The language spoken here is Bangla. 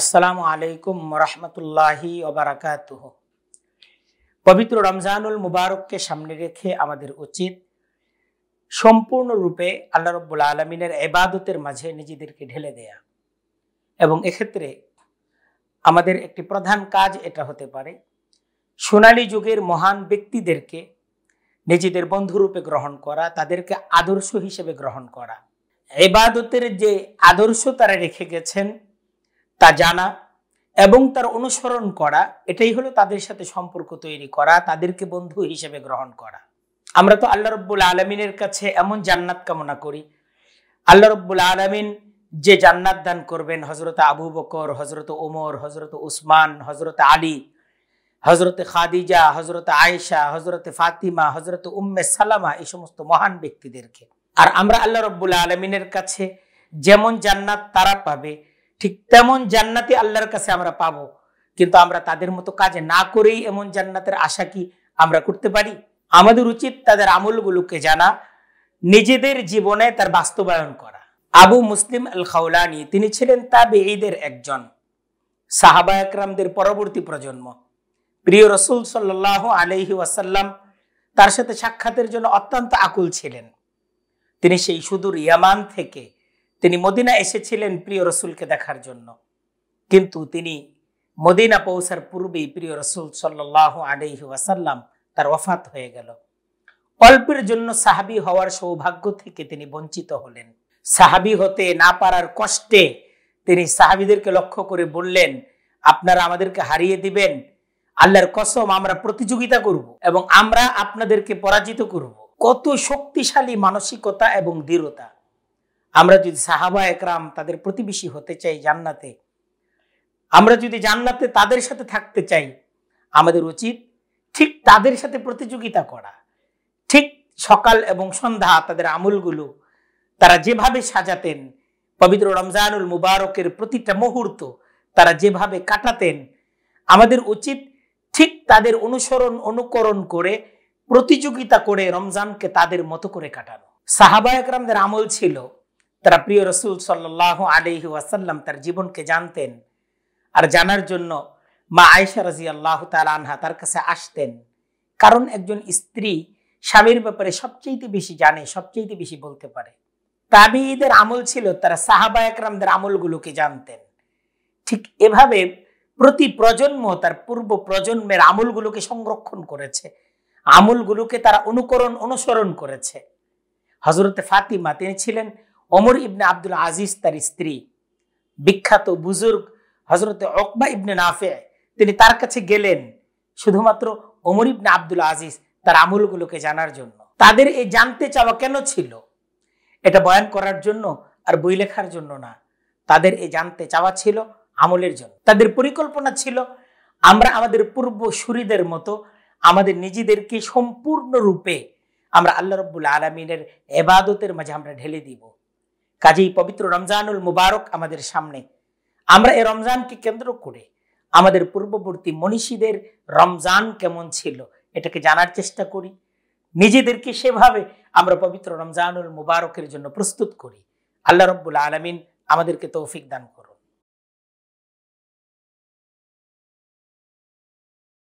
আসসালামু আলাইকুম রহমতুল্লাহি ওবরাকাত পবিত্র রমজানুল মুবারককে সামনে রেখে আমাদের উচিত সম্পূর্ণরূপে আল্লাহ রব্বুল আলমিনের এবাদতের মাঝে নিজেদেরকে ঢেলে দেয়া এবং এক্ষেত্রে আমাদের একটি প্রধান কাজ এটা হতে পারে সোনালী যুগের মহান ব্যক্তিদেরকে নিজেদের বন্ধুরূপে গ্রহণ করা তাদেরকে আদর্শ হিসেবে গ্রহণ করা এবাদতের যে আদর্শ তারা রেখে গেছেন তা জানা এবং তার অনুসরণ করা এটাই হলো তাদের সাথে সম্পর্ক তৈরি করা তাদেরকে বন্ধু হিসেবে গ্রহণ করা আমরা তো আল্লাহ রব্বুল আলমিনের কাছে এমন জান্নাত কামনা করি আল্লাহ রব্বুল আলমিন যে জান্নাত দান করবেন হজরত আবু বকর হজরত ওমর হজরত উসমান হজরত আলী হজরত খাদিজা হজরত আয়েশা হজরত ফাতিমা হজরত উম্মে সালামা এই সমস্ত মহান ব্যক্তিদেরকে আর আমরা আল্লাহ রব্বুল আলমিনের কাছে যেমন জান্নাত তারা পাবে ঠিক তেমন জান্নাতি আল্লাহর কাছে আমরা পাবো কিন্তু আমরা তাদের মতো কাজ না করেই এমন জান্নাতের আশা কি আমরা করতে পারি আমাদের উচিত তাদের আমলগুলোকে জানা নিজেদের জীবনে তার বাস্তবায়ন করা আবু মুসলিম আল খাউলানি তিনি ছিলেন তাবেঈদের একজন সাহাবা একরামদের পরবর্তী প্রজন্ম প্রিয় রসুল সাল্লাহ আলহি ওয়াসাল্লাম তার সাথে সাক্ষাতের জন্য অত্যন্ত আকুল ছিলেন তিনি সেই সুদূর ইয়ামান থেকে তিনি মদিনা এসেছিলেন প্রিয় রসুলকে দেখার জন্য কিন্তু তিনি মদিনা পৌঁছার পূর্বেই প্রিয় রসুল সাল্লাহ আলহি ওয়াসাল্লাম তার ওফাত হয়ে গেল অল্পের জন্য সাহাবি হওয়ার সৌভাগ্য থেকে তিনি বঞ্চিত হলেন সাহাবি হতে না পারার কষ্টে তিনি সাহাবিদেরকে লক্ষ্য করে বললেন আপনারা আমাদেরকে হারিয়ে দিবেন আল্লাহর কসম আমরা প্রতিযোগিতা করব এবং আমরা আপনাদেরকে পরাজিত করব কত শক্তিশালী মানসিকতা এবং দৃঢ়তা আমরা যদি সাহাবা একরাম তাদের প্রতিবেশী হতে চাই জান্নাতে আমরা যদি জান্নাতে তাদের সাথে থাকতে চাই আমাদের উচিত ঠিক তাদের সাথে প্রতিযোগিতা করা ঠিক সকাল এবং সন্ধ্যা তাদের আমলগুলো তারা যেভাবে সাজাতেন পবিত্র রমজানুল মুবারকের প্রতিটা মুহূর্ত তারা যেভাবে কাটাতেন আমাদের উচিত ঠিক তাদের অনুসরণ অনুকরণ করে প্রতিযোগিতা করে রমজানকে তাদের মতো করে কাটানো সাহাবা একরামদের আমল ছিল তারা প্রিয় রসুল সাল্লাহ আলিহি ওয়াসাল্লাম তার জীবনকে জানতেন আর জানার জন্য মা আয়সা রাজি আল্লাহ তাল আনহা তার কাছে আসতেন কারণ একজন স্ত্রী স্বামীর ব্যাপারে সবচেয়ে বেশি জানে সবচেয়ে বেশি বলতে পারে তাবিদের আমল ছিল তারা সাহাবা একরামদের আমলগুলোকে জানতেন ঠিক এভাবে প্রতি প্রজন্ম তার পূর্ব প্রজন্মের আমলগুলোকে সংরক্ষণ করেছে আমলগুলোকে তারা অনুকরণ অনুসরণ করেছে হজরতে ফাতিমা তিনি ছিলেন অমর ইবনে আব্দুল আজিজ তার স্ত্রী বিখ্যাত বুজুর্গ হজরতে অকবা ইবনে নাফে তিনি তার কাছে গেলেন শুধুমাত্র অমর ইবনে আব্দুল আজিজ তার আমলগুলোকে জানার জন্য তাদের এই জানতে চাওয়া কেন ছিল এটা বয়ান করার জন্য আর বই লেখার জন্য না তাদের এই জানতে চাওয়া ছিল আমলের জন্য তাদের পরিকল্পনা ছিল আমরা আমাদের পূর্ব পূর্বসূরিদের মতো আমাদের নিজেদেরকে সম্পূর্ণরূপে আমরা আল্লাহ রব্বুল আলমিনের এবাদতের মাঝে আমরা ঢেলে দিব কাজেই পবিত্র রমজানুল মুবারক আমাদের সামনে আমরা এই রমজানকে কেন্দ্র করে আমাদের পূর্ববর্তী মনীষীদের রমজান কেমন ছিল এটাকে জানার চেষ্টা করি নিজেদেরকে সেভাবে আমরা পবিত্র রমজানুল মুবারকের জন্য প্রস্তুত করি আল্লাহ রব্বুল আলমিন আমাদেরকে তৌফিক দান করি